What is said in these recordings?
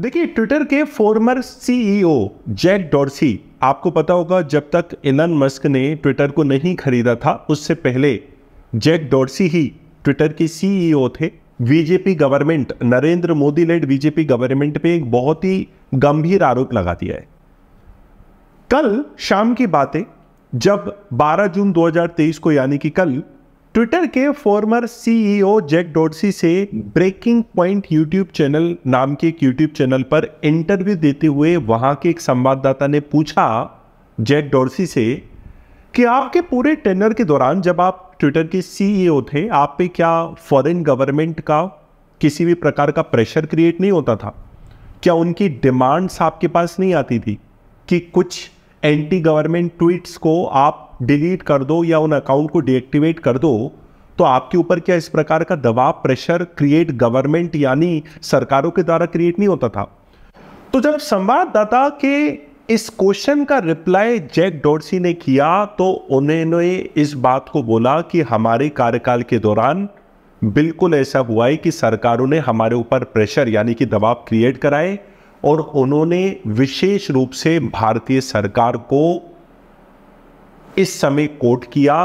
देखिए ट्विटर के farmer CEO Jack Dorsey आपको पता होगा जब तक इलन मस्क ने ट्विटर को नहीं खरीदा था उससे पहले जैक डॉर्सी ही ट्विटर के सीईओ e थे BJP government Narendra Modi led BJP government पे एक बहुत ही गंभीर आरोप लगा दिया है कल शाम की बातें जब 12 जून 2023 को यानी कि कल ट्विटर के फॉर्मर सीईओ जैक डोडसी से ब्रेकिंग पॉइंट यूट्यूब चैनल नाम के एक यूट्यूब चैनल पर इंटरव्यू देते हुए वहां के एक संवाददाता ने पूछा जैक डोडसी से कि आपके पूरे टेनर के दौरान जब आप ट्विटर के सीईओ e थे आप पे क्या फॉरेन गवर्नमेंट का किसी भी प्रकार का प्रेशर क्रिएट नहीं होता था क्या उनकी डिमांड्स आपके पास नहीं आती थी कि कुछ एंटी गवर्नमेंट ट्वीट्स को आप डिलीट कर दो या उन अकाउंट को डीएक्टिवेट कर दो तो आपके ऊपर क्या इस प्रकार का दबाव प्रेशर क्रिएट गवर्नमेंट यानी सरकारों के द्वारा क्रिएट नहीं होता था तो जब संवाददाता के इस क्वेश्चन का रिप्लाई जैक डोर्सी ने किया तो उन्होंने इस बात को बोला कि हमारे कार्यकाल के दौरान बिल्कुल ऐसा हुआ है कि सरकारों ने हमारे ऊपर प्रेशर यानी कि दबाव क्रिएट कराए और उन्होंने विशेष रूप से भारतीय सरकार को इस समय कोट किया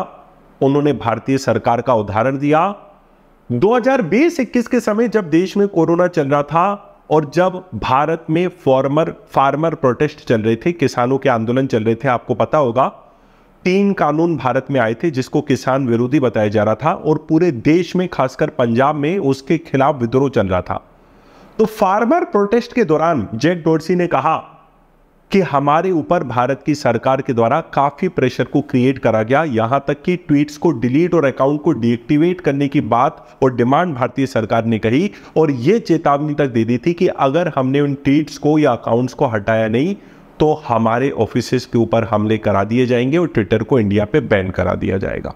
उन्होंने भारतीय सरकार का उदाहरण दिया 2020-21 के समय जब देश में कोरोना चल रहा था और जब भारत में फॉर्मर फार्मर प्रोटेस्ट चल रहे थे किसानों के आंदोलन चल रहे थे आपको पता होगा तीन कानून भारत में आए थे जिसको किसान विरोधी बताया जा रहा था और पूरे देश में खासकर पंजाब में उसके खिलाफ विद्रोह चल रहा था तो फार्मर प्रोटेस्ट के दौरान जैक डोरसी ने कहा कि हमारे ऊपर भारत की सरकार के द्वारा काफ़ी प्रेशर को क्रिएट करा गया यहां तक कि ट्वीट्स को डिलीट और अकाउंट को डीएक्टिवेट करने की बात और डिमांड भारतीय सरकार ने कही और यह चेतावनी तक दे दी थी कि अगर हमने उन ट्वीट्स को या अकाउंट्स को हटाया नहीं तो हमारे ऑफिस के ऊपर हमले करा दिए जाएंगे और ट्विटर को इंडिया पर बैन करा दिया जाएगा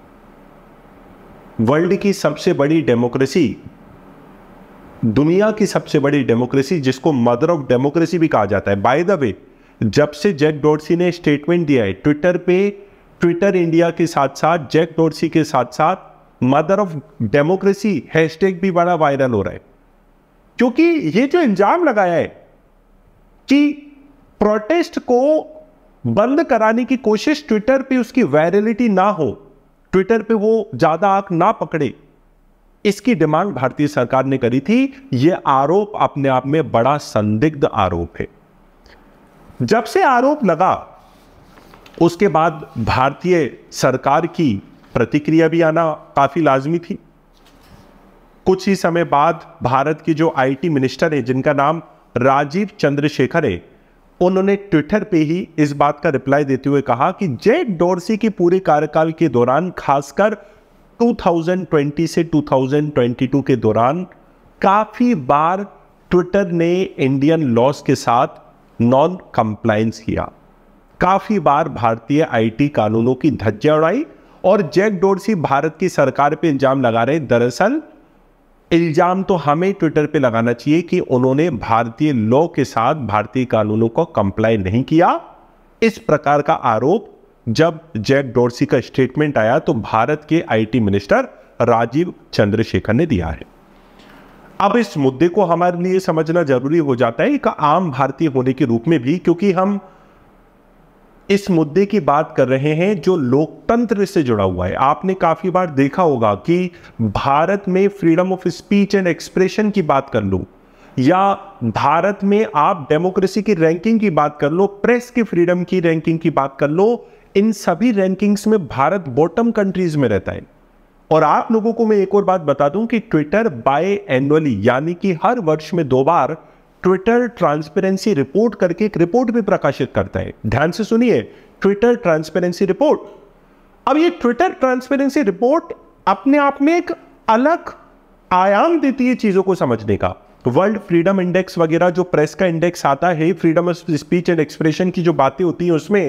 वर्ल्ड की सबसे बड़ी डेमोक्रेसी दुनिया की सबसे बड़ी डेमोक्रेसी जिसको मदर ऑफ डेमोक्रेसी भी कहा जाता है बाय द वे जब से जैक डोरसी ने स्टेटमेंट दिया है ट्विटर पे ट्विटर इंडिया के साथ साथ जैक डोरसी के साथ साथ मदर ऑफ डेमोक्रेसी हैशटैग भी बड़ा वायरल हो रहा है क्योंकि ये जो इंजाम लगाया है कि प्रोटेस्ट को बंद कराने की कोशिश ट्विटर पे उसकी वायरलिटी ना हो ट्विटर पे वो ज्यादा आंख ना पकड़े इसकी डिमांड भारतीय सरकार ने करी थी यह आरोप अपने आप में बड़ा संदिग्ध आरोप है जब से आरोप लगा उसके बाद भारतीय सरकार की प्रतिक्रिया भी आना काफ़ी लाजमी थी कुछ ही समय बाद भारत की जो आईटी मिनिस्टर है जिनका नाम राजीव चंद्रशेखर है उन्होंने ट्विटर पे ही इस बात का रिप्लाई देते हुए कहा कि जेट डोरसी के पूरे कार्यकाल के दौरान खासकर 2020 से 2022 के दौरान काफ़ी बार ट्विटर ने इंडियन लॉस के साथ नॉन कंप्लायंस किया काफी बार भारतीय आईटी कानूनों की धज्जा उड़ाई और जैक डोरसी भारत की सरकार पे इल्जाम लगा रहे दरअसल इल्जाम तो हमें ट्विटर पे लगाना चाहिए कि उन्होंने भारतीय लॉ के साथ भारतीय कानूनों को कंप्लाई नहीं किया इस प्रकार का आरोप जब जैक डोरसी का स्टेटमेंट आया तो भारत के आईटी मिनिस्टर राजीव चंद्रशेखर ने दिया है अब इस मुद्दे को हमारे लिए समझना जरूरी हो जाता है एक आम भारतीय होने के रूप में भी क्योंकि हम इस मुद्दे की बात कर रहे हैं जो लोकतंत्र से जुड़ा हुआ है आपने काफ़ी बार देखा होगा कि भारत में freedom of speech and expression की बात कर लो या भारत में आप डेमोक्रेसी की रैंकिंग की बात कर लो प्रेस की फ्रीडम की रैंकिंग की बात कर लो इन सभी रैंकिंग्स में भारत बॉटम कंट्रीज में रहता है और आप लोगों को मैं एक और बात बता दूं कि ट्विटर बाय एनुअली यानी कि हर वर्ष में दो बार ट्विटर ट्रांसपेरेंसी रिपोर्ट करके एक रिपोर्ट भी प्रकाशित करता है ध्यान से सुनिए ट्विटर ट्रांसपेरेंसी रिपोर्ट अब ये ट्विटर ट्रांसपेरेंसी रिपोर्ट अपने आप में एक अलग आयाम देती है चीजों को समझने का वर्ल्ड फ्रीडम इंडेक्स वगैरह जो प्रेस का इंडेक्स आता है freedom of speech and expression की जो बातें होती हैं उसमें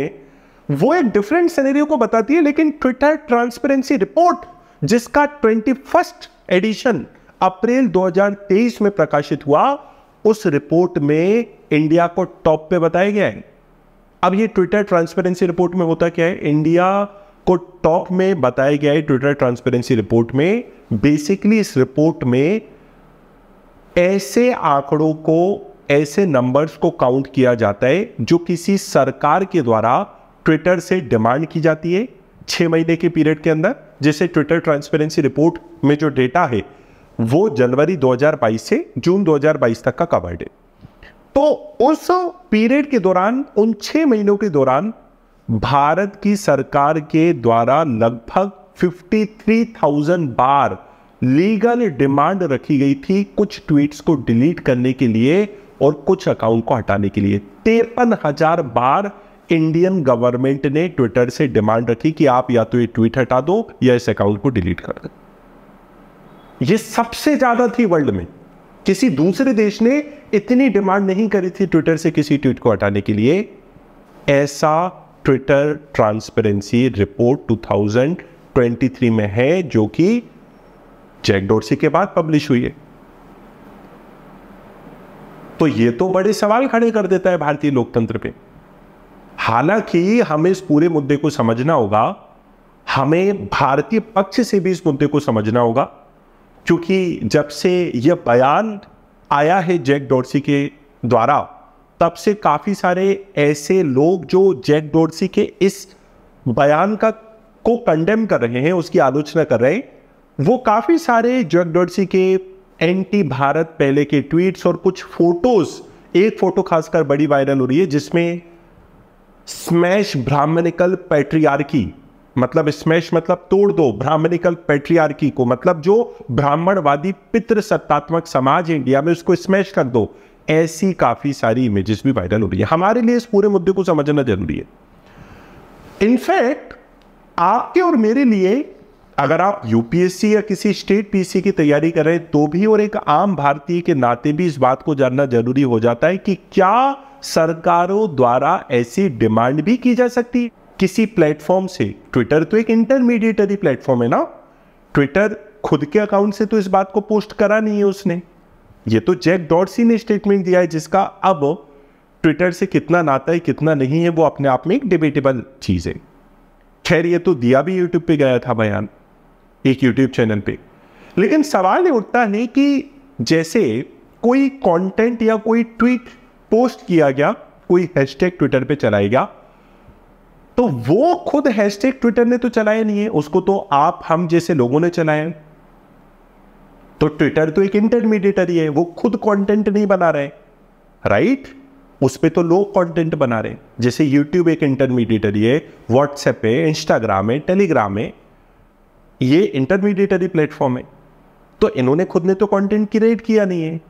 वो एक डिफरेंट सिनेरियो को बताती है लेकिन ट्विटर ट्रांसपेरेंसी रिपोर्ट जिसका ट्वेंटी फर्स्ट एडिशन अप्रैल 2023 में प्रकाशित हुआ उस रिपोर्ट में इंडिया को टॉप पे बताया गया है अब ये ट्विटर ट्रांसपेरेंसी रिपोर्ट में होता क्या है इंडिया को टॉप में बताया गया है ट्विटर ट्रांसपेरेंसी रिपोर्ट में बेसिकली इस रिपोर्ट में ऐसे आंकड़ों को ऐसे नंबर्स को काउंट किया जाता है जो किसी सरकार के द्वारा ट्विटर से डिमांड की जाती है छह महीने के पीरियड के अंदर जिसे ट्विटर ट्रांसपेरेंसी रिपोर्ट में जो डेटा है वो जनवरी 2022 से जून 2022 तक का कवर्ड है तो उस पीरियड के दौरान उन छह महीनों के दौरान भारत की सरकार के द्वारा लगभग 53,000 बार लीगल डिमांड रखी गई थी कुछ ट्वीट्स को डिलीट करने के लिए और कुछ अकाउंट को हटाने के लिए तिरपन हजार बार इंडियन गवर्नमेंट ने ट्विटर से डिमांड रखी कि आप या तो ये ट्वीट हटा दो या इस अकाउंट को डिलीट कर दो ये सबसे ज्यादा थी वर्ल्ड में किसी दूसरे देश ने इतनी डिमांड नहीं करी थी ट्विटर से किसी ट्वीट को हटाने के लिए ऐसा ट्विटर ट्रांसपेरेंसी रिपोर्ट 2023 में है जो कि जैक डोरसी के बाद पब्लिश हुई है तो ये तो बड़े सवाल खड़े कर देता है भारतीय लोकतंत्र पे हालांकि हमें इस पूरे मुद्दे को समझना होगा हमें भारतीय पक्ष से भी इस मुद्दे को समझना होगा क्योंकि जब से यह बयान आया है जैक डोरसी के द्वारा तब से काफ़ी सारे ऐसे लोग जो जैक डोरसी के इस बयान का को कंडेम कर रहे हैं उसकी आलोचना कर रहे हैं वो काफ़ी सारे जैक डोरसी के एंटी भारत पहले के ट्वीट्स और कुछ फोटोज़ एक फ़ोटो खासकर बड़ी वायरल हो रही है जिसमें स्मैश ब्राह्मणिकल पैट्रियार्की मतलब स्मैश मतलब तोड़ दो ब्राह्मणिकल पैट्रियार्की को मतलब जो ब्राह्मणवादी पितृ सत्तात्मक समाज इंडिया में उसको स्मैश कर दो ऐसी काफी सारी इमेजेस भी वायरल हो रही है हमारे लिए इस पूरे मुद्दे को समझना जरूरी है इनफैक्ट आपके और मेरे लिए अगर आप यूपीएससी या किसी स्टेट पीसी की तैयारी करें तो भी और एक आम भारतीय के नाते भी इस बात को जानना जरूरी हो जाता है कि क्या सरकारों द्वारा ऐसी डिमांड भी की जा सकती है किसी प्लेटफॉर्म से ट्विटर तो एक इंटरमीडिएटरी प्लेटफॉर्म है ना ट्विटर खुद के अकाउंट से तो इस बात को पोस्ट करा नहीं है उसने ये तो जैक डॉर्सी ने स्टेटमेंट दिया है जिसका अब ट्विटर से कितना नाता है कितना नहीं है वो अपने आप में एक डिबेटेबल चीज़ है खैर ये तो दिया भी यूट्यूब पे गया था बयान एक यूट्यूब चैनल पे लेकिन सवाल ये उठता है कि जैसे कोई कंटेंट या कोई ट्वीट पोस्ट किया गया कोई हैशटैग ट्विटर पे चलाया गया तो वो खुद हैशटैग ट्विटर ने तो चलाया नहीं है उसको तो आप हम जैसे लोगों ने चलाया तो ट्विटर तो एक इंटरमीडिएटरी है वो खुद कंटेंट नहीं बना रहे राइट उस पर तो लोग कंटेंट बना रहे जैसे यूट्यूब एक इंटरमीडिएटरी है व्हाट्सएप है इंस्टाग्राम है टेलीग्राम है ये इंटरमीडिएटरी प्लेटफॉर्म है तो इन्होंने खुद ने तो कंटेंट क्रिएट किया नहीं है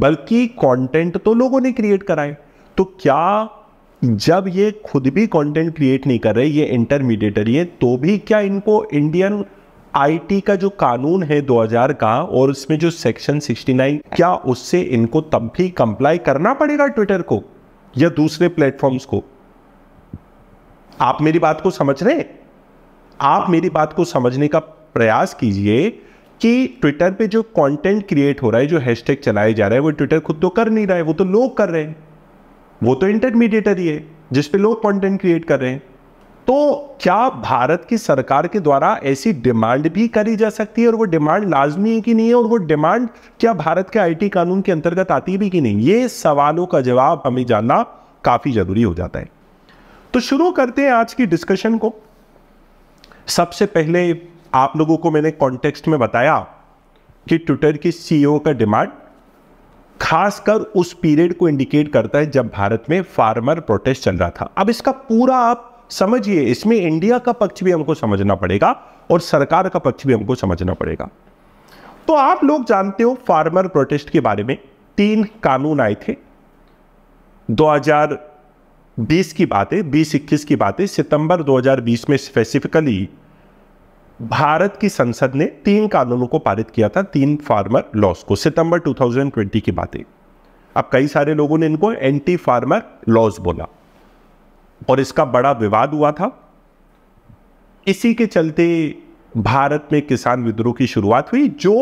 बल्कि कंटेंट तो लोगों ने क्रिएट कराए तो क्या जब ये खुद भी कंटेंट क्रिएट नहीं कर रहे ये इंटरमीडिएटरी है तो भी क्या इनको इंडियन आईटी का जो कानून है 2000 का और उसमें जो सेक्शन 69 क्या उससे इनको तब भी कंप्लाई करना पड़ेगा ट्विटर को या दूसरे प्लेटफॉर्म्स को आप मेरी बात को समझ रहे हैं आप मेरी बात को समझने का प्रयास कीजिए कि ट्विटर पे जो कंटेंट क्रिएट हो रहा है जो हैशटैग चलाए जा रहा है वो ट्विटर खुद तो कर नहीं रहा है वो तो लोग कर रहे हैं वो तो इंटरमीडिएटर ही है जिस पे लोग कंटेंट क्रिएट कर रहे हैं तो क्या भारत की सरकार के द्वारा ऐसी डिमांड भी करी जा सकती है और वो डिमांड लाजमी है कि नहीं है और वो डिमांड क्या भारत के आईटी कानून के अंतर्गत आती भी कि नहीं ये सवालों का जवाब हमें जानना काफ़ी ज़रूरी हो जाता है तो शुरू करते हैं आज की डिस्कशन को सबसे पहले आप लोगों को मैंने कॉन्टेक्स्ट में बताया कि ट्विटर की सीईओ e का डिमांड खासकर उस पीरियड को इंडिकेट करता है जब भारत में फार्मर प्रोटेस्ट चल रहा था अब इसका पूरा आप समझिए इसमें इंडिया का पक्ष भी हमको समझना पड़ेगा और सरकार का पक्ष भी हमको समझना पड़ेगा तो आप लोग जानते हो फार्मर प्रोटेस्ट के बारे में तीन कानून आए थे 2020 की बातें बीस इक्कीस की बात है सितंबर 2020 में स्पेसिफिकली भारत की संसद ने तीन कानूनों को पारित किया था तीन फार्मर लॉस को सितंबर 2020 की बातें अब कई सारे लोगों ने इनको एंटी फार्मर लॉस बोला और इसका बड़ा विवाद हुआ था इसी के चलते भारत में किसान विद्रोह की शुरुआत हुई जो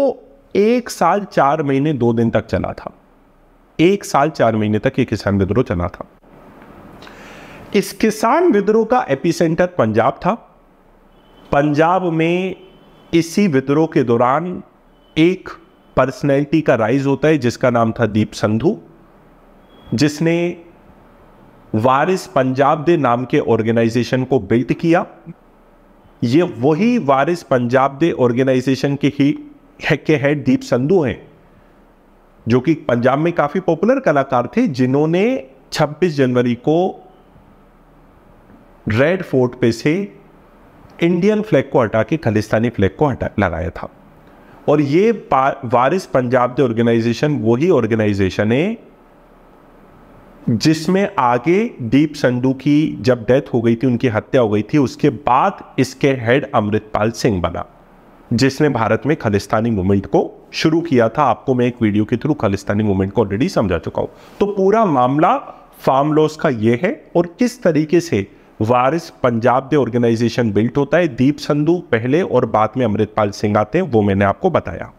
एक साल चार महीने दो दिन तक चला था एक साल चार महीने तक ये किसान विद्रोह चला था इस किसान विद्रोह का एपिसेंटर पंजाब था पंजाब में इसी विद्रोह के दौरान एक पर्सनैलिटी का राइज होता है जिसका नाम था दीप संधु जिसने वारिस पंजाब दे नाम के ऑर्गेनाइजेशन को बिल्ट किया ये वही वारिस पंजाब दे ऑर्गेनाइजेशन के ही है के हेड दीप संधु हैं जो कि पंजाब में काफ़ी पॉपुलर कलाकार थे जिन्होंने 26 जनवरी को रेड फोर्ट पे से इंडियन फ्लैग को हटा के खालिस्तानी फ्लैग को हटा लगाया था और ये वारिस पंजाब दे ऑर्गेनाइजेशन वही ऑर्गेनाइजेशन है जिसमें आगे दीप संधू की जब डेथ हो गई थी उनकी हत्या हो गई थी उसके बाद इसके हेड अमृतपाल सिंह बना जिसने भारत में खालिस्तानी मूवमेंट को शुरू किया था आपको मैं एक वीडियो के थ्रू खालिस्तानी मूवमेंट को ऑलरेडी समझा चुका हूं तो पूरा मामला फार्म लॉस का यह है और किस तरीके से वारिस पंजाब दे ऑर्गेनाइजेशन बिल्ट होता है दीप संधु पहले और बाद में अमृतपाल सिंह आते हैं वो मैंने आपको बताया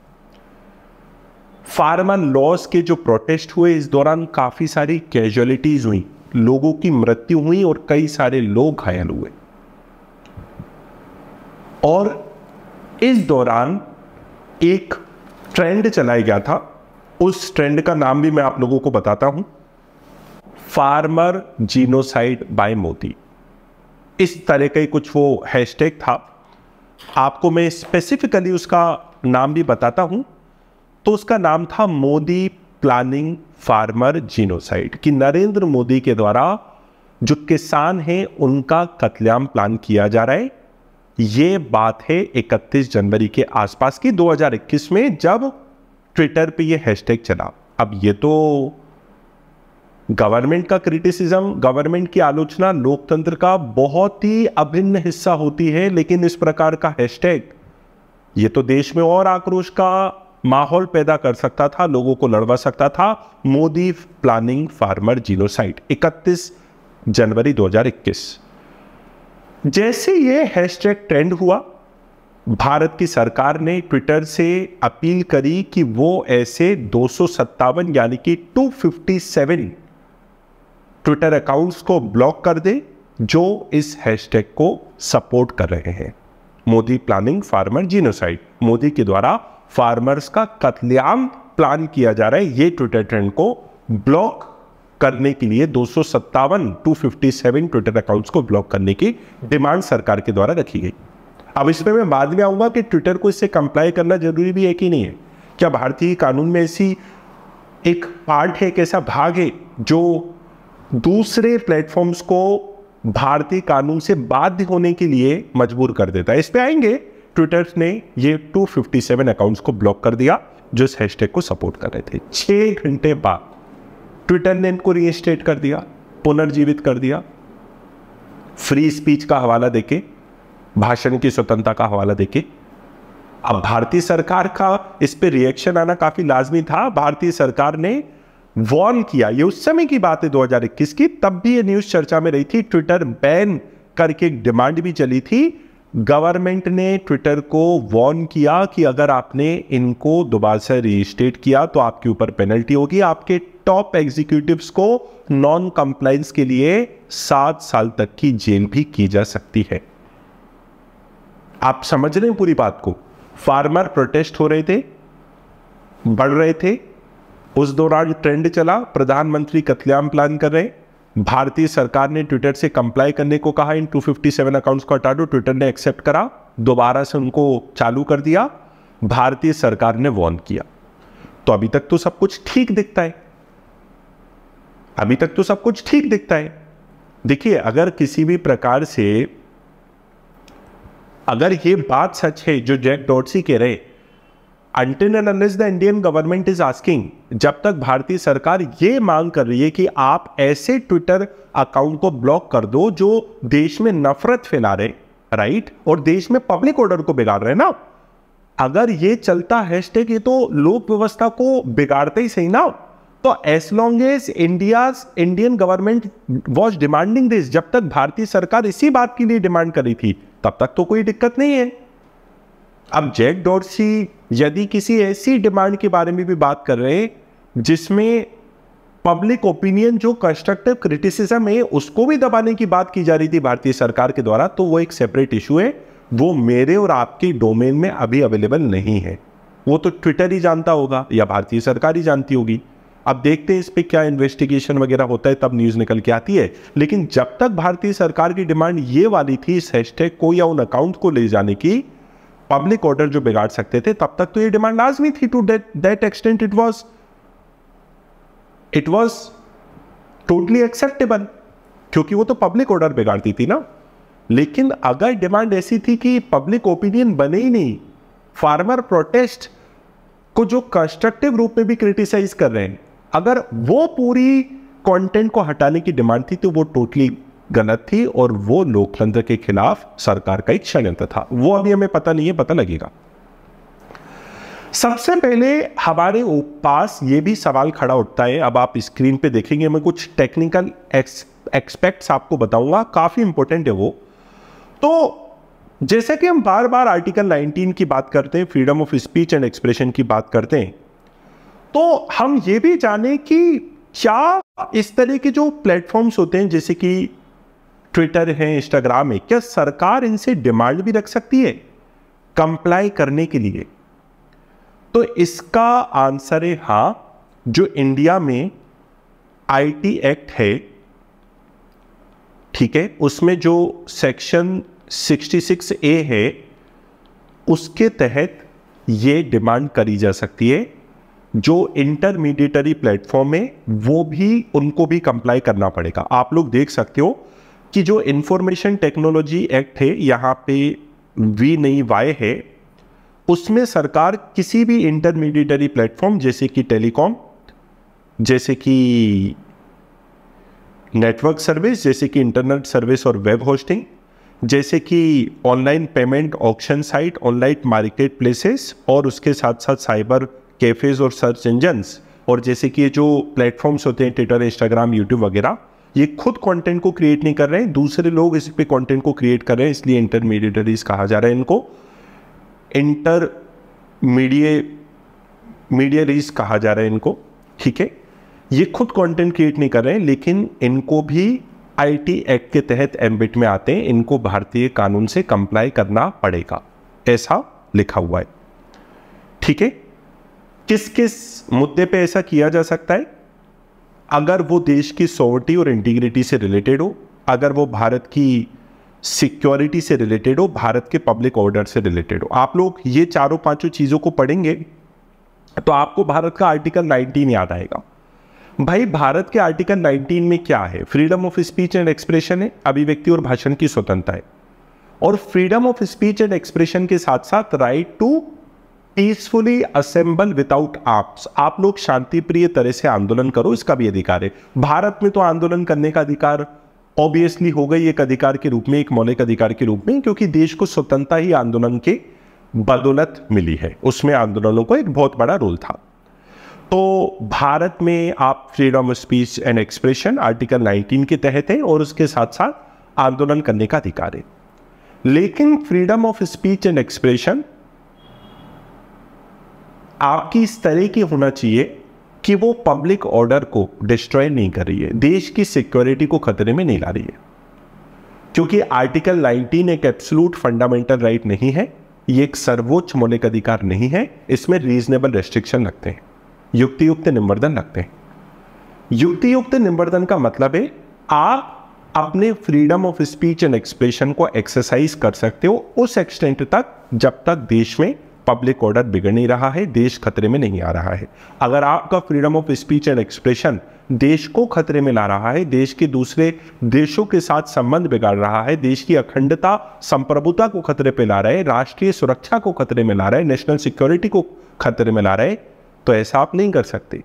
फार्मा लॉस के जो प्रोटेस्ट हुए इस दौरान काफ़ी सारी कैजुअलिटीज हुई लोगों की मृत्यु हुई और कई सारे लोग घायल हुए और इस दौरान एक ट्रेंड चलाया गया था उस ट्रेंड का नाम भी मैं आप लोगों को बताता हूं फार्मर जीनोसाइड बाय मोदी इस तरह का कुछ वो हैशटैग था आपको मैं स्पेसिफिकली उसका नाम भी बताता हूँ तो उसका नाम था मोदी प्लानिंग फार्मर जीनोसाइड कि नरेंद्र मोदी के द्वारा जो किसान हैं उनका कतलेआम प्लान किया जा रहा है ये बात है 31 जनवरी के आसपास की 2021 में जब ट्विटर पे ये हैशटैग चला अब ये तो गवर्नमेंट का क्रिटिसिज्म गवर्नमेंट की आलोचना लोकतंत्र का बहुत ही अभिन्न हिस्सा होती है लेकिन इस प्रकार का हैशटैग ये तो देश में और आक्रोश का माहौल पैदा कर सकता था लोगों को लड़वा सकता था मोदी प्लानिंग फार्मर जीनोसाइड 31 जनवरी 2021 जैसे ये हैशटैग ट्रेंड हुआ भारत की सरकार ने ट्विटर से अपील करी कि वो ऐसे दो यानी कि 257 ट्विटर अकाउंट्स को ब्लॉक कर दे जो इस हैशटैग को सपोर्ट कर रहे हैं Modi planning farmer genocide Modi के द्वारा फार्मर्स का कत्लेआम प्लान किया जा रहा है ये ट्विटर ट्रेंड को ब्लॉक करने के लिए दो सौ ट्विटर अकाउंट्स को ब्लॉक करने की डिमांड सरकार के द्वारा रखी गई अब इसमें मैं बाद में आऊंगा कि ट्विटर को इससे कंप्लाई करना जरूरी भी है कि नहीं है क्या भारतीय कानून में ऐसी एक पार्ट है एक ऐसा भाग है जो दूसरे प्लेटफॉर्म्स को भारतीय कानून से बाध्य होने के लिए मजबूर कर देता है इस पे आएंगे ट्विटर ने ये 257 अकाउंट्स को ब्लॉक कर दिया जो इस हैशटैग को सपोर्ट कर रहे थे छह घंटे बाद ट्विटर ने इनको रीइस्टेट कर दिया पुनर्जीवित कर दिया फ्री स्पीच का हवाला देके भाषण की स्वतंत्रता का हवाला देके अब भारतीय सरकार का इस पर रिएक्शन आना काफ़ी लाजमी था भारतीय सरकार ने वॉर्न किया ये उस समय की बात है 2021 की तब भी ये न्यूज़ चर्चा में रही थी ट्विटर बैन करके डिमांड भी चली थी गवर्नमेंट ने ट्विटर को वॉर्न किया कि अगर आपने इनको दोबारा से रजिस्ट्रेट किया तो आपके ऊपर पेनल्टी होगी आपके टॉप एग्जीक्यूटिव्स को नॉन कंप्लाइंस के लिए सात साल तक की जेल भी की जा सकती है आप समझ रहे हैं पूरी बात को फार्मर प्रोटेस्ट हो रहे थे बढ़ रहे थे उस दौरान ट्रेंड चला प्रधानमंत्री कतलेआम प्लान कर रहे भारतीय सरकार ने ट्विटर से कंप्लाई करने को कहा इन 257 अकाउंट्स को हटा दो ट्विटर ने एक्सेप्ट करा दोबारा से उनको चालू कर दिया भारतीय सरकार ने वॉर्न किया तो अभी तक तो सब कुछ ठीक दिखता है अभी तक तो सब कुछ ठीक दिखता है देखिए अगर किसी भी प्रकार से अगर ये बात सच है जो जैक डॉटसी कह रहे until unless the Indian government is asking जब तक भारतीय सरकार ये मांग कर रही है कि आप ऐसे ट्विटर अकाउंट को ब्लॉक कर दो जो देश में नफरत फैला रहे राइट और देश में पब्लिक ऑर्डर को बिगाड़ रहे ना अगर ये चलता हैशटैग ये तो लोक व्यवस्था को बिगाड़ते ही सही ना तो as long as India Indian government was demanding this जब तक भारतीय सरकार इसी बात के लिए डिमांड करी थी तब तक तो कोई दिक्कत नहीं है अब जैक डॉर्सी यदि किसी ऐसी डिमांड के बारे में भी बात कर रहे हैं जिसमें पब्लिक ओपिनियन जो कंस्ट्रक्टिव क्रिटिसिज्म है उसको भी दबाने की बात की जा रही थी भारतीय सरकार के द्वारा तो वो एक सेपरेट इशू है वो मेरे और आपके डोमेन में अभी अवेलेबल नहीं है वो तो ट्विटर ही जानता होगा या भारतीय सरकार ही जानती होगी अब देखते हैं इस पर क्या इन्वेस्टिगेशन वगैरह होता है तब न्यूज़ निकल के आती है लेकिन जब तक भारतीय सरकार की डिमांड ये वाली थी इस हैशटैग को या उन अकाउंट को ले जाने की पब्लिक ऑर्डर जो बिगाड़ सकते थे तब तक तो ये डिमांड लाजमी थी to that extent it was it was totally acceptable क्योंकि वो तो पब्लिक ऑर्डर बिगाड़ती थी ना लेकिन अगर डिमांड ऐसी थी कि पब्लिक ओपिनियन बने ही नहीं फार्मर प्रोटेस्ट को जो कंस्ट्रक्टिव रूप में भी क्रिटिसाइज कर रहे हैं अगर वो पूरी कंटेंट को हटाने की डिमांड थी तो वो टोटली गलत थी और वो लोकतंत्र के खिलाफ सरकार का एक षडयंत्र था वो अभी हमें पता नहीं है पता लगेगा सबसे पहले हमारे पास ये भी सवाल खड़ा उठता है अब आप स्क्रीन पे देखेंगे मैं कुछ टेक्निकल एक्सपेक्ट्स आपको बताऊंगा काफ़ी इंपॉर्टेंट है वो तो जैसे कि हम बार बार आर्टिकल 19 की बात करते हैं freedom of speech and expression की बात करते हैं तो हम ये भी जाने कि क्या इस तरह के जो प्लेटफॉर्म्स होते हैं जैसे कि ट्विटर है इंस्टाग्राम है क्या सरकार इनसे डिमांड भी रख सकती है कंप्लाई करने के लिए तो इसका आंसर है हाँ जो इंडिया में आईटी एक्ट है ठीक है उसमें जो सेक्शन 66 ए है उसके तहत ये डिमांड करी जा सकती है जो इंटरमीडिएटरी प्लेटफॉर्म है वो भी उनको भी कंप्लाई करना पड़ेगा आप लोग देख सकते हो कि जो इंफॉर्मेशन टेक्नोलॉजी एक्ट है यहाँ पे वी नहीं वाई है उसमें सरकार किसी भी इंटरमीडिएटरी प्लेटफॉर्म जैसे कि टेलीकॉम जैसे कि नेटवर्क सर्विस जैसे कि इंटरनेट सर्विस और वेब होस्टिंग जैसे कि online payment option site online market places और उसके साथ साथ साइबर कैफेज और सर्च इंजन्स और जैसे कि जो प्लेटफॉर्म्स होते हैं ट्विटर इंस्टाग्राम यूट्यूब वगैरह ये खुद कंटेंट को क्रिएट नहीं कर रहे हैं दूसरे लोग इस पे कंटेंट को क्रिएट कर रहे हैं इसलिए इंटरमीडिएटरीज कहा जा रहा है इनको इंटर मीडिए मीडियरीज कहा जा रहा है इनको ठीक है ये खुद कंटेंट क्रिएट नहीं कर रहे हैं लेकिन इनको भी आईटी एक्ट के तहत एम्बिट में आते हैं इनको भारतीय कानून से कंप्लाई करना पड़ेगा ऐसा लिखा हुआ है ठीक है किस किस मुद्दे पे ऐसा किया जा सकता है अगर वो देश की सोवर्टी और इंटीग्रिटी से रिलेटेड हो अगर वो भारत की सिक्योरिटी से रिलेटेड हो भारत के पब्लिक ऑर्डर से रिलेटेड हो आप लोग ये चारों पांचों चीज़ों को पढ़ेंगे तो आपको भारत का आर्टिकल 19 याद आएगा भाई भारत के आर्टिकल 19 में क्या है freedom of speech and expression है अभिव्यक्ति और भाषण की स्वतंत्रता है और freedom of speech and expression के साथ साथ right to peacefully assemble without arms आप लोग शांति प्रिय तरह से आंदोलन करो इसका भी अधिकार है भारत में तो आंदोलन करने का अधिकार ऑब्वियसली हो गई एक अधिकार के रूप में एक मौलिक अधिकार के रूप में क्योंकि देश को स्वतंत्रता ही आंदोलन के बदौलत मिली है उसमें आंदोलनों को एक बहुत बड़ा रोल था तो भारत में आप freedom of speech and expression article 19 के तहत है और उसके साथ साथ आंदोलन करने का अधिकार है लेकिन freedom of speech and expression आपकी इस तरह की होना चाहिए कि वो पब्लिक ऑर्डर को डिस्ट्रॉय नहीं कर रही है देश की सिक्योरिटी को खतरे में नहीं ला रही है क्योंकि आर्टिकल 19 एक एब्सलूट फंडामेंटल राइट नहीं है ये एक सर्वोच्च मौलिक अधिकार नहीं है इसमें रीजनेबल रेस्ट्रिक्शन लगते हैं युक्ति युक्त निवर्धन लगते हैं युक्ति युक्त निवर्धन का मतलब है आप अपने freedom of speech and expression को एक्सरसाइज कर सकते हो उस एक्सटेंट तक जब तक देश में पब्लिक ऑर्डर बिगड़ नहीं रहा है देश खतरे में नहीं आ रहा है अगर आपका freedom of speech and expression देश को खतरे में ला रहा है देश के दूसरे देशों के साथ संबंध बिगाड़ रहा है देश की अखंडता संप्रभुता को खतरे पर ला रहा है राष्ट्रीय सुरक्षा को खतरे में ला रहा है नेशनल सिक्योरिटी को खतरे में ला रहा है तो ऐसा आप नहीं कर सकते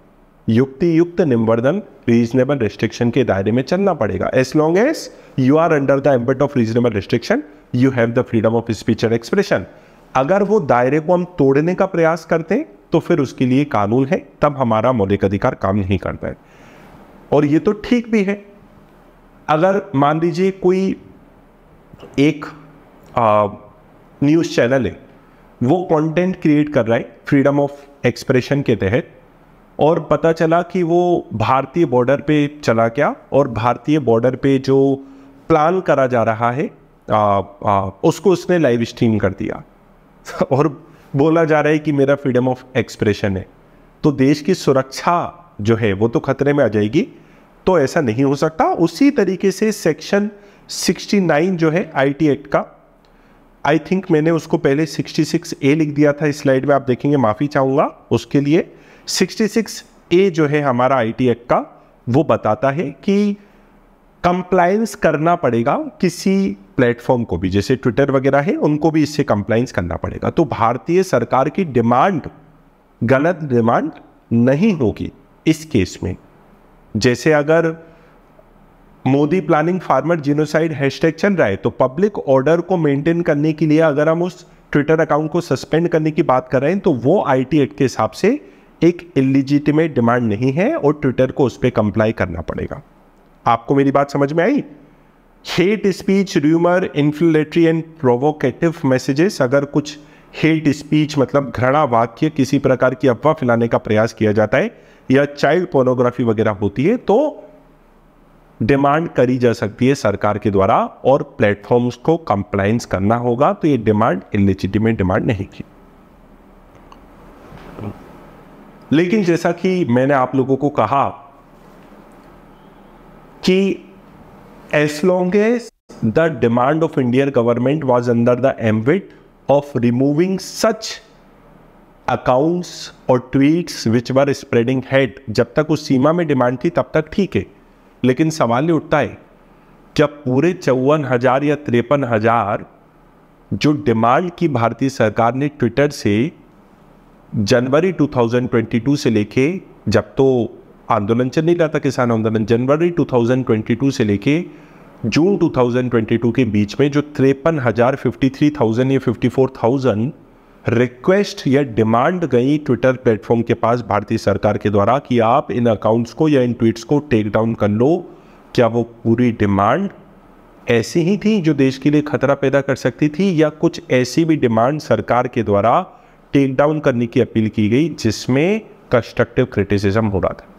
युक्ति युक्त निम्बर्धन रीजनेबल रिस्ट्रिक्शन के दायरे में चलना पड़ेगा as long as you are under the ambit of reasonable restriction you have the freedom of speech and expression अगर वो दायरे को हम तोड़ने का प्रयास करते हैं तो फिर उसके लिए कानून है तब हमारा मौलिक अधिकार काम नहीं करता है और ये तो ठीक भी है अगर मान लीजिए कोई एक न्यूज़ चैनल है वो कंटेंट क्रिएट कर रहा है फ्रीडम ऑफ एक्सप्रेशन के तहत और पता चला कि वो भारतीय बॉर्डर पे चला गया और भारतीय बॉर्डर पे जो प्लान करा जा रहा है आ, आ, उसको उसने लाइव स्ट्रीम कर दिया और बोला जा रहा है कि मेरा फ्रीडम ऑफ एक्सप्रेशन है तो देश की सुरक्षा जो है वो तो खतरे में आ जाएगी तो ऐसा नहीं हो सकता उसी तरीके से सेक्शन 69 जो है आईटी एक्ट का आई थिंक मैंने उसको पहले 66 ए लिख दिया था इस स्लाइड में आप देखेंगे माफ़ी चाहूंगा उसके लिए 66 ए जो है हमारा आईटी एक्ट का वो बताता है कि कंप्लायंस करना पड़ेगा किसी प्लेटफॉर्म को भी जैसे ट्विटर वगैरह है उनको भी इससे कंप्लायंस करना पड़ेगा तो भारतीय सरकार की डिमांड गलत डिमांड नहीं होगी इस केस में जैसे अगर Modi planning farmer genocide hashtag चल रहा है तो पब्लिक ऑर्डर को मेंटेन करने के लिए अगर हम उस ट्विटर अकाउंट को सस्पेंड करने की बात कर रहे हैं तो वो आई टी एक्ट के हिसाब से एक इलिजिटिमेट डिमांड नहीं है और ट्विटर को उस पर कंप्लाई करना पड़ेगा आपको मेरी बात समझ में आई hate speech rumour inflammatory and provocative messages अगर कुछ हेट स्पीच मतलब घृणा वाक्य किसी प्रकार की अफवाह फैलाने का प्रयास किया जाता है या चाइल्ड पोर्नोग्राफी वगैरह होती है तो डिमांड करी जा सकती है सरकार के द्वारा और प्लेटफॉर्म्स को कंप्लाइंस करना होगा तो ये डिमांड इलिजिटिमेट डिमांड नहीं की लेकिन जैसा कि मैंने आप लोगों को कहा कि as long as the demand of Indian government was under the ambit of removing such accounts और tweets which were spreading hate जब तक उस सीमा में डिमांड थी तब तक ठीक है लेकिन सवाल ये उठता है जब पूरे चौवन हजार या तिरपन हजार जो डिमांड की भारतीय सरकार ने ट्विटर से जनवरी 2022 से लेके जब तो आंदोलन चल नहीं रहा था किसान आंदोलन जनवरी 2022 से लेके जून 2022 के बीच में जो तिरपन हज़ार फिफ्टी थ्री थाउजेंड या फिफ्टी फोर थाउजेंड रिक्वेस्ट या डिमांड गई ट्विटर प्लेटफॉर्म के पास भारतीय सरकार के द्वारा कि आप इन अकाउंट्स को या इन ट्वीट्स को टेक डाउन कर लो क्या वो पूरी डिमांड ऐसी ही थी जो देश के लिए खतरा पैदा कर सकती थी या कुछ ऐसी भी डिमांड सरकार के द्वारा टेक डाउन करने की अपील की गई जिसमें कंस्ट्रक्टिव क्रिटिसिज्म हो रहा था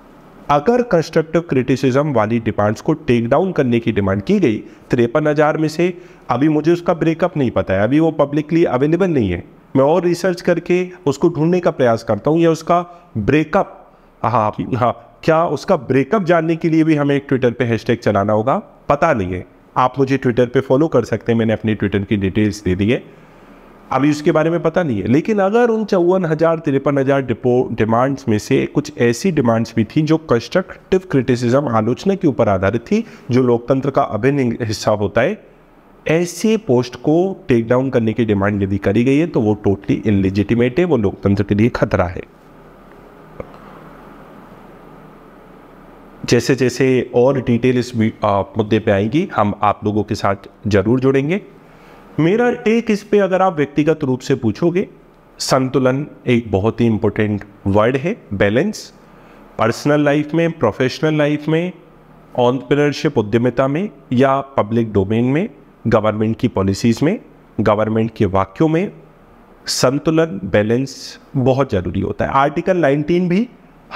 अगर कंस्ट्रक्टिव क्रिटिसिज्म वाली डिमांड्स को टेक डाउन करने की डिमांड की गई तिरपन हज़ार में से अभी मुझे उसका ब्रेकअप नहीं पता है अभी वो पब्लिकली अवेलेबल नहीं है मैं और रिसर्च करके उसको ढूंढने का प्रयास करता हूँ या उसका ब्रेकअप हाँ हाँ क्या उसका ब्रेकअप जानने के लिए भी हमें ट्विटर पे हैशटैग चलाना होगा पता नहीं है आप मुझे ट्विटर पे फॉलो कर सकते हैं मैंने अपनी ट्विटर की डिटेल्स दे दी है अभी उसके बारे में पता नहीं है लेकिन अगर उन चौवन हज़ार तिरपन हज़ार डिपो डिमांड्स में से कुछ ऐसी डिमांड्स भी थी जो कंस्ट्रक्टिव क्रिटिसिज्म आलोचना के ऊपर आधारित थी जो लोकतंत्र का अभिन्न हिस्सा होता है ऐसे पोस्ट को टेक डाउन करने की डिमांड यदि करी गई है तो वो टोटली इनलिजिटिमेट है वो लोकतंत्र के लिए खतरा है जैसे जैसे और डिटेल इस मुद्दे पे आएगी हम आप लोगों के साथ जरूर जुड़ेंगे मेरा टेक इस पे अगर आप व्यक्तिगत रूप से पूछोगे संतुलन एक बहुत ही इम्पोर्टेंट वर्ड है बैलेंस पर्सनल लाइफ में प्रोफेशनल लाइफ में ऑन्टप्रनरशिप उद्यमिता में या पब्लिक डोमेन में गवर्नमेंट की पॉलिसीज़ में गवर्नमेंट के वाक्यों में संतुलन बैलेंस बहुत ज़रूरी होता है आर्टिकल 19 भी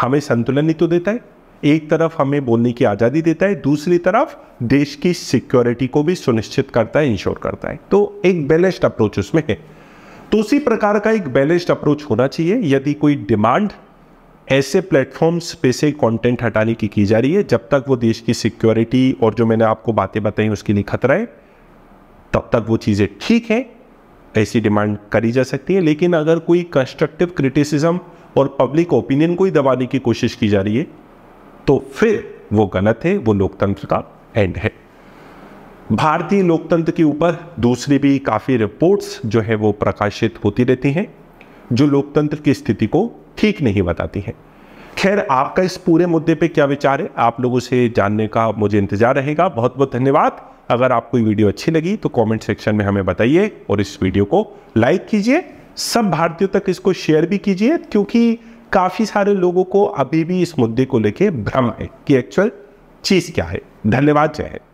हमें संतुलन ही तो देता है एक तरफ हमें बोलने की आज़ादी देता है दूसरी तरफ देश की सिक्योरिटी को भी सुनिश्चित करता है इंश्योर करता है तो एक बैलेंस्ड अप्रोच उसमें है तो उसी प्रकार का एक बैलेंस्ड अप्रोच होना चाहिए यदि कोई डिमांड ऐसे प्लेटफॉर्म्स पे से कंटेंट हटाने की की जा रही है जब तक वो देश की सिक्योरिटी और जो मैंने आपको बातें बताई उसके लिए खतरा है तब तक वो चीज़ें ठीक हैं ऐसी डिमांड करी जा सकती है लेकिन अगर कोई कंस्ट्रक्टिव क्रिटिसिज्म और पब्लिक ओपिनियन को ही दबाने की कोशिश की जा रही है तो फिर वो गलत है वो लोकतंत्र का एंड है भारतीय लोकतंत्र के ऊपर दूसरी भी काफ़ी रिपोर्ट्स जो है वो प्रकाशित होती रहती हैं जो लोकतंत्र की स्थिति को ठीक नहीं बताती हैं खैर आपका इस पूरे मुद्दे पे क्या विचार है आप लोगों से जानने का मुझे इंतजार रहेगा बहुत बहुत धन्यवाद अगर आपको वीडियो अच्छी लगी तो कमेंट सेक्शन में हमें बताइए और इस वीडियो को लाइक कीजिए सब भारतीयों तक इसको शेयर भी कीजिए क्योंकि काफ़ी सारे लोगों को अभी भी इस मुद्दे को लेके भ्रम है कि एक्चुअल चीज़ क्या है धन्यवाद जय हिंद